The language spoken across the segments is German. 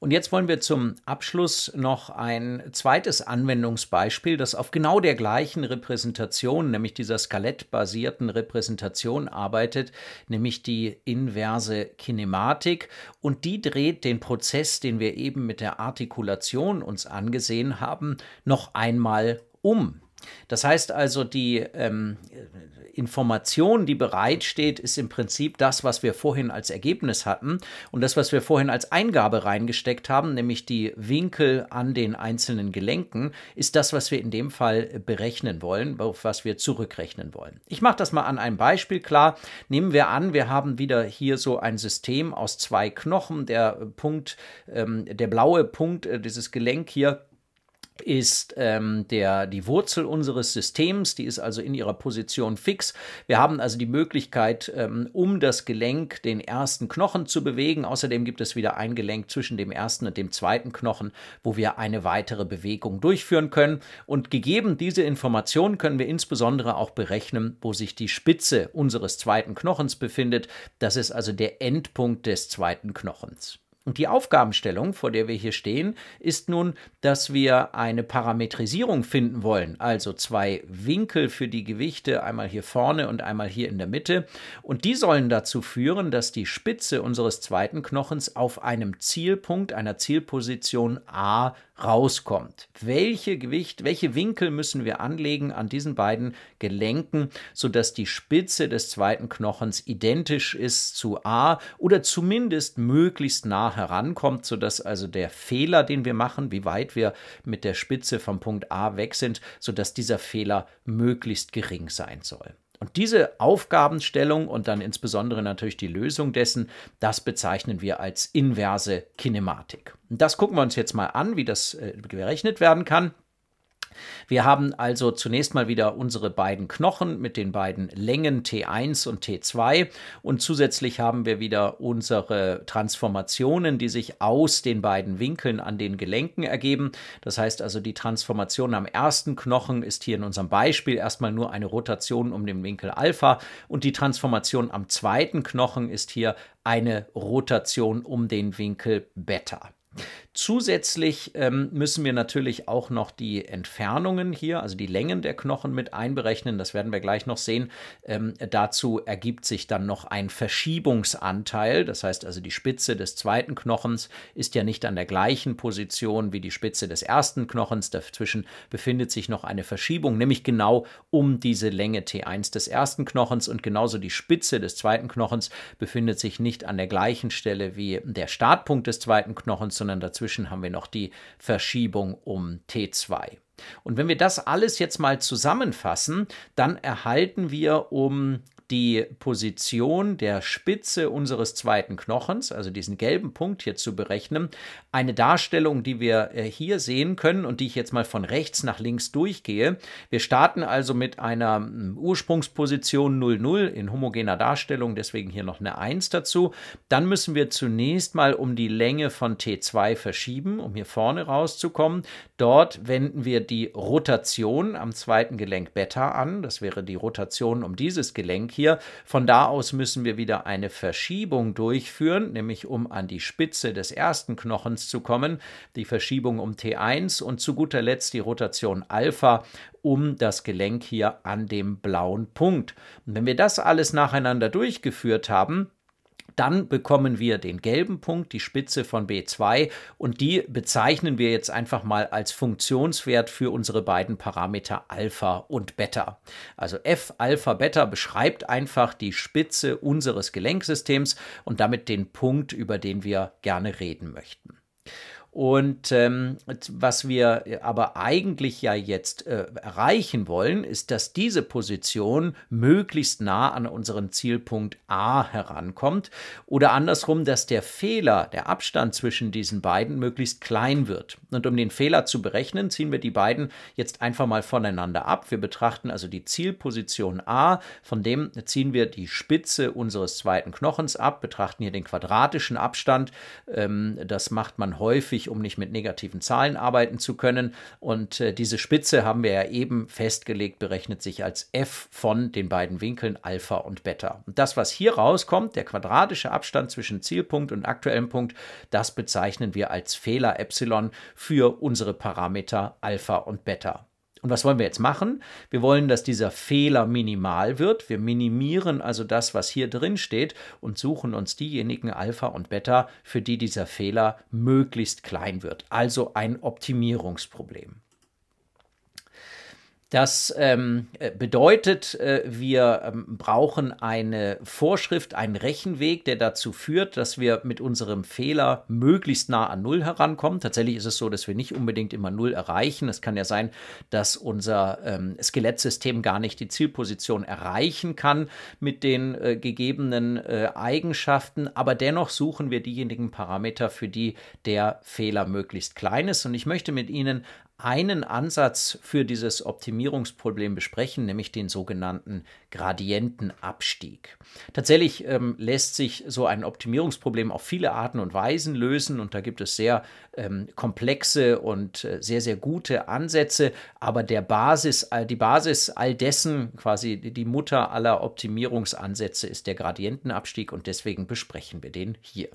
Und jetzt wollen wir zum Abschluss noch ein zweites Anwendungsbeispiel, das auf genau der gleichen Repräsentation, nämlich dieser skalettbasierten Repräsentation arbeitet, nämlich die inverse Kinematik. Und die dreht den Prozess, den wir eben mit der Artikulation uns angesehen haben, noch einmal um. Das heißt also, die ähm, Information, die bereitsteht, ist im Prinzip das, was wir vorhin als Ergebnis hatten und das, was wir vorhin als Eingabe reingesteckt haben, nämlich die Winkel an den einzelnen Gelenken, ist das, was wir in dem Fall berechnen wollen, auf was wir zurückrechnen wollen. Ich mache das mal an einem Beispiel klar. Nehmen wir an, wir haben wieder hier so ein System aus zwei Knochen. Der Punkt, ähm, der blaue Punkt äh, dieses Gelenk hier, ist ähm, der, die Wurzel unseres Systems, die ist also in ihrer Position fix. Wir haben also die Möglichkeit, ähm, um das Gelenk den ersten Knochen zu bewegen. Außerdem gibt es wieder ein Gelenk zwischen dem ersten und dem zweiten Knochen, wo wir eine weitere Bewegung durchführen können. Und gegeben diese Informationen können wir insbesondere auch berechnen, wo sich die Spitze unseres zweiten Knochens befindet. Das ist also der Endpunkt des zweiten Knochens. Und die Aufgabenstellung, vor der wir hier stehen, ist nun, dass wir eine Parametrisierung finden wollen, also zwei Winkel für die Gewichte, einmal hier vorne und einmal hier in der Mitte. Und die sollen dazu führen, dass die Spitze unseres zweiten Knochens auf einem Zielpunkt, einer Zielposition A rauskommt. Welche Gewicht, welche Winkel müssen wir anlegen an diesen beiden Gelenken, sodass die Spitze des zweiten Knochens identisch ist zu A oder zumindest möglichst nah herankommt, sodass also der Fehler, den wir machen, wie weit wir mit der Spitze vom Punkt A weg sind, sodass dieser Fehler möglichst gering sein soll. Und diese Aufgabenstellung und dann insbesondere natürlich die Lösung dessen, das bezeichnen wir als inverse Kinematik. Und das gucken wir uns jetzt mal an, wie das äh, gerechnet werden kann. Wir haben also zunächst mal wieder unsere beiden Knochen mit den beiden Längen T1 und T2 und zusätzlich haben wir wieder unsere Transformationen, die sich aus den beiden Winkeln an den Gelenken ergeben. Das heißt also, die Transformation am ersten Knochen ist hier in unserem Beispiel erstmal nur eine Rotation um den Winkel Alpha und die Transformation am zweiten Knochen ist hier eine Rotation um den Winkel Beta. Zusätzlich ähm, müssen wir natürlich auch noch die Entfernungen hier, also die Längen der Knochen mit einberechnen. Das werden wir gleich noch sehen. Ähm, dazu ergibt sich dann noch ein Verschiebungsanteil. Das heißt also, die Spitze des zweiten Knochens ist ja nicht an der gleichen Position wie die Spitze des ersten Knochens. Dazwischen befindet sich noch eine Verschiebung, nämlich genau um diese Länge T1 des ersten Knochens und genauso die Spitze des zweiten Knochens befindet sich nicht an der gleichen Stelle wie der Startpunkt des zweiten Knochens, sondern dazwischen haben wir noch die Verschiebung um T2. Und wenn wir das alles jetzt mal zusammenfassen, dann erhalten wir um die Position der Spitze unseres zweiten Knochens, also diesen gelben Punkt hier zu berechnen. Eine Darstellung, die wir äh, hier sehen können und die ich jetzt mal von rechts nach links durchgehe. Wir starten also mit einer hm, Ursprungsposition 00 in homogener Darstellung, deswegen hier noch eine 1 dazu. Dann müssen wir zunächst mal um die Länge von T2 verschieben, um hier vorne rauszukommen. Dort wenden wir die Rotation am zweiten Gelenk Beta an. Das wäre die Rotation um dieses Gelenk hier hier. Von da aus müssen wir wieder eine Verschiebung durchführen, nämlich um an die Spitze des ersten Knochens zu kommen, die Verschiebung um T1 und zu guter Letzt die Rotation Alpha um das Gelenk hier an dem blauen Punkt. Und wenn wir das alles nacheinander durchgeführt haben, dann bekommen wir den gelben Punkt, die Spitze von B2 und die bezeichnen wir jetzt einfach mal als Funktionswert für unsere beiden Parameter Alpha und Beta. Also F Alpha Beta beschreibt einfach die Spitze unseres Gelenksystems und damit den Punkt, über den wir gerne reden möchten. Und ähm, was wir aber eigentlich ja jetzt äh, erreichen wollen, ist, dass diese Position möglichst nah an unseren Zielpunkt A herankommt oder andersrum, dass der Fehler, der Abstand zwischen diesen beiden möglichst klein wird. Und um den Fehler zu berechnen, ziehen wir die beiden jetzt einfach mal voneinander ab. Wir betrachten also die Zielposition A, von dem ziehen wir die Spitze unseres zweiten Knochens ab, betrachten hier den quadratischen Abstand. Ähm, das macht man häufig notwendig, um nicht mit negativen Zahlen arbeiten zu können. Und äh, diese Spitze haben wir ja eben festgelegt, berechnet sich als f von den beiden Winkeln Alpha und Beta. Und das, was hier rauskommt, der quadratische Abstand zwischen Zielpunkt und aktuellem Punkt, das bezeichnen wir als Fehler Epsilon für unsere Parameter Alpha und Beta. Und was wollen wir jetzt machen? Wir wollen, dass dieser Fehler minimal wird. Wir minimieren also das, was hier drin steht und suchen uns diejenigen Alpha und Beta, für die dieser Fehler möglichst klein wird. Also ein Optimierungsproblem. Das ähm, äh, bedeutet, äh, wir ähm, brauchen eine Vorschrift, einen Rechenweg, der dazu führt, dass wir mit unserem Fehler möglichst nah an Null herankommen. Tatsächlich ist es so, dass wir nicht unbedingt immer Null erreichen. Es kann ja sein, dass unser ähm, Skelettsystem gar nicht die Zielposition erreichen kann mit den äh, gegebenen äh, Eigenschaften. Aber dennoch suchen wir diejenigen Parameter, für die der Fehler möglichst klein ist. Und ich möchte mit Ihnen einen Ansatz für dieses Optimierungsproblem besprechen, nämlich den sogenannten Gradientenabstieg. Tatsächlich ähm, lässt sich so ein Optimierungsproblem auf viele Arten und Weisen lösen und da gibt es sehr ähm, komplexe und äh, sehr, sehr gute Ansätze, aber der Basis, äh, die Basis all dessen, quasi die Mutter aller Optimierungsansätze ist der Gradientenabstieg und deswegen besprechen wir den hier.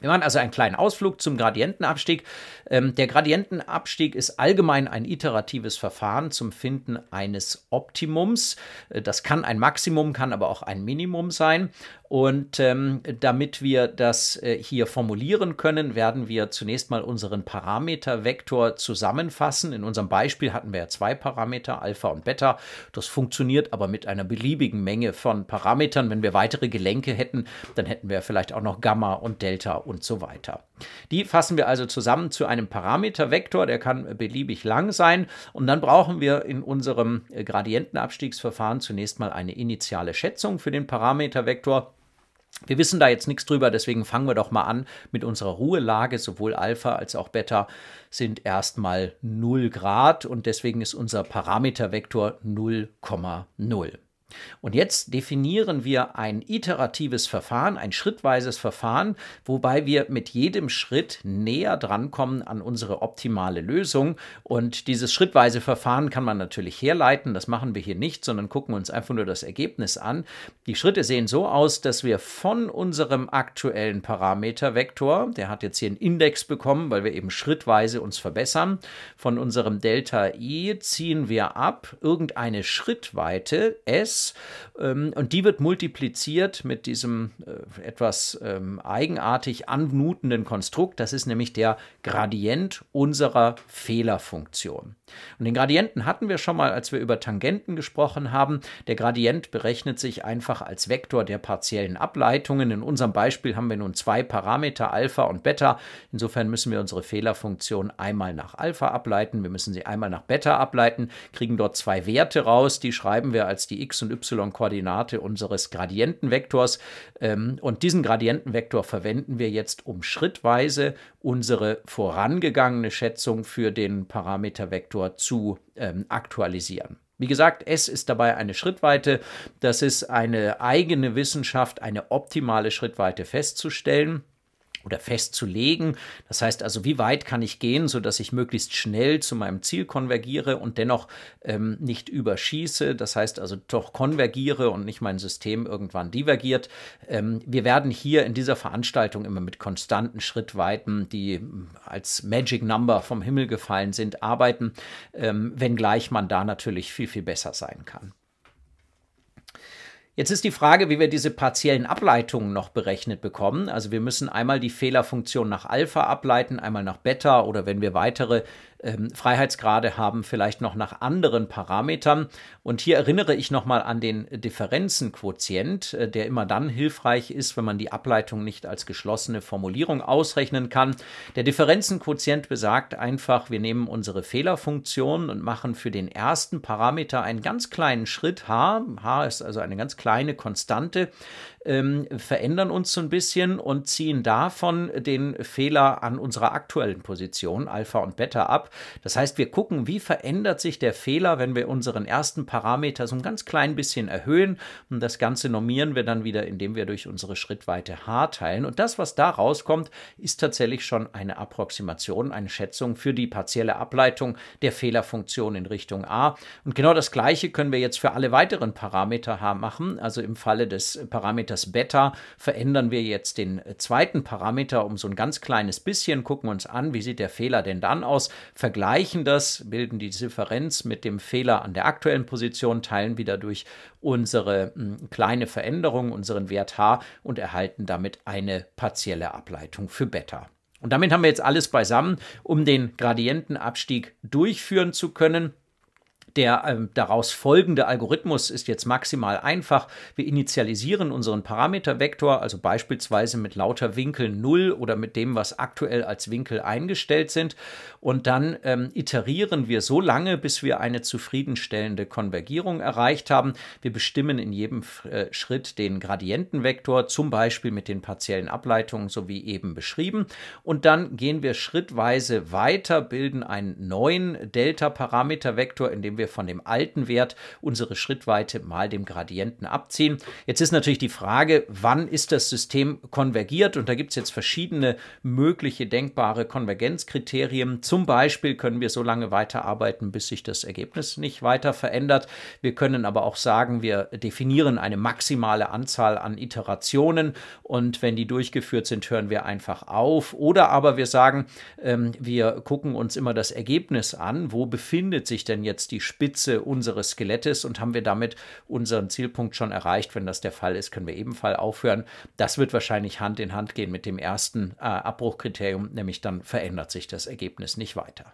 Wir machen also einen kleinen Ausflug zum Gradientenabstieg. Ähm, der Gradientenabstieg ist allgemein ein iteratives Verfahren zum Finden eines Optimums. Äh, das kann ein Maximum, kann aber auch ein Minimum sein. Und ähm, damit wir das äh, hier formulieren können, werden wir zunächst mal unseren Parametervektor zusammenfassen. In unserem Beispiel hatten wir ja zwei Parameter, Alpha und Beta. Das funktioniert aber mit einer beliebigen Menge von Parametern. Wenn wir weitere Gelenke hätten, dann hätten wir vielleicht auch noch Gamma und Delta und so weiter. Die fassen wir also zusammen zu einem Parametervektor, der kann beliebig lang sein. Und dann brauchen wir in unserem äh, Gradientenabstiegsverfahren zunächst mal eine initiale Schätzung für den Parametervektor. Wir wissen da jetzt nichts drüber, deswegen fangen wir doch mal an mit unserer Ruhelage. Sowohl Alpha als auch Beta sind erstmal 0 Grad und deswegen ist unser Parametervektor 0,0. Und jetzt definieren wir ein iteratives Verfahren, ein schrittweises Verfahren, wobei wir mit jedem Schritt näher drankommen an unsere optimale Lösung. Und dieses schrittweise Verfahren kann man natürlich herleiten. Das machen wir hier nicht, sondern gucken uns einfach nur das Ergebnis an. Die Schritte sehen so aus, dass wir von unserem aktuellen Parametervektor, der hat jetzt hier einen Index bekommen, weil wir eben schrittweise uns verbessern, von unserem Delta i ziehen wir ab irgendeine Schrittweite s Maus ähm, und die wird multipliziert mit diesem äh, etwas ähm, eigenartig anmutenden Konstrukt. Das ist nämlich der Gradient unserer Fehlerfunktion. Und den Gradienten hatten wir schon mal, als wir über Tangenten gesprochen haben. Der Gradient berechnet sich einfach als Vektor der partiellen Ableitungen. In unserem Beispiel haben wir nun zwei Parameter, Alpha und Beta. Insofern müssen wir unsere Fehlerfunktion einmal nach Alpha ableiten, wir müssen sie einmal nach Beta ableiten, kriegen dort zwei Werte raus, die schreiben wir als die x- und und y-Koordinate unseres Gradientenvektors. Ähm, und diesen Gradientenvektor verwenden wir jetzt, um schrittweise unsere vorangegangene Schätzung für den Parametervektor zu ähm, aktualisieren. Wie gesagt, S ist dabei eine Schrittweite. Das ist eine eigene Wissenschaft, eine optimale Schrittweite festzustellen oder festzulegen. Das heißt also, wie weit kann ich gehen, sodass ich möglichst schnell zu meinem Ziel konvergiere und dennoch ähm, nicht überschieße. Das heißt also, doch konvergiere und nicht mein System irgendwann divergiert. Ähm, wir werden hier in dieser Veranstaltung immer mit konstanten Schrittweiten, die hm, als Magic Number vom Himmel gefallen sind, arbeiten, ähm, wenngleich man da natürlich viel, viel besser sein kann. Jetzt ist die Frage, wie wir diese partiellen Ableitungen noch berechnet bekommen. Also wir müssen einmal die Fehlerfunktion nach Alpha ableiten, einmal nach Beta oder wenn wir weitere ähm, Freiheitsgrade haben vielleicht noch nach anderen Parametern. Und hier erinnere ich nochmal an den Differenzenquotient, äh, der immer dann hilfreich ist, wenn man die Ableitung nicht als geschlossene Formulierung ausrechnen kann. Der Differenzenquotient besagt einfach, wir nehmen unsere Fehlerfunktion und machen für den ersten Parameter einen ganz kleinen Schritt h. h ist also eine ganz kleine Konstante, ähm, verändern uns so ein bisschen und ziehen davon den Fehler an unserer aktuellen Position, Alpha und Beta, ab. Das heißt, wir gucken, wie verändert sich der Fehler, wenn wir unseren ersten Parameter so ein ganz klein bisschen erhöhen. Und das Ganze normieren wir dann wieder, indem wir durch unsere Schrittweite h teilen. Und das, was da rauskommt, ist tatsächlich schon eine Approximation, eine Schätzung für die partielle Ableitung der Fehlerfunktion in Richtung a. Und genau das Gleiche können wir jetzt für alle weiteren Parameter h machen. Also im Falle des Parameters Beta verändern wir jetzt den zweiten Parameter um so ein ganz kleines bisschen, gucken uns an, wie sieht der Fehler denn dann aus, vergleichen das, bilden die Differenz mit dem Fehler an der aktuellen Position, teilen wieder durch unsere hm, kleine Veränderung, unseren Wert h und erhalten damit eine partielle Ableitung für Beta. Und damit haben wir jetzt alles beisammen, um den Gradientenabstieg durchführen zu können. Der ähm, daraus folgende Algorithmus ist jetzt maximal einfach. Wir initialisieren unseren Parametervektor, also beispielsweise mit lauter Winkel 0 oder mit dem, was aktuell als Winkel eingestellt sind. Und dann ähm, iterieren wir so lange, bis wir eine zufriedenstellende Konvergierung erreicht haben. Wir bestimmen in jedem äh, Schritt den Gradientenvektor, zum Beispiel mit den partiellen Ableitungen, so wie eben beschrieben. Und dann gehen wir schrittweise weiter, bilden einen neuen Delta-Parametervektor, indem wir wir von dem alten Wert unsere Schrittweite mal dem Gradienten abziehen. Jetzt ist natürlich die Frage, wann ist das System konvergiert? Und da gibt es jetzt verschiedene mögliche denkbare Konvergenzkriterien. Zum Beispiel können wir so lange weiterarbeiten, bis sich das Ergebnis nicht weiter verändert. Wir können aber auch sagen, wir definieren eine maximale Anzahl an Iterationen und wenn die durchgeführt sind, hören wir einfach auf. Oder aber wir sagen, ähm, wir gucken uns immer das Ergebnis an, wo befindet sich denn jetzt die Spannung? Spitze unseres Skelettes und haben wir damit unseren Zielpunkt schon erreicht. Wenn das der Fall ist, können wir ebenfalls aufhören. Das wird wahrscheinlich Hand in Hand gehen mit dem ersten äh, Abbruchkriterium, nämlich dann verändert sich das Ergebnis nicht weiter.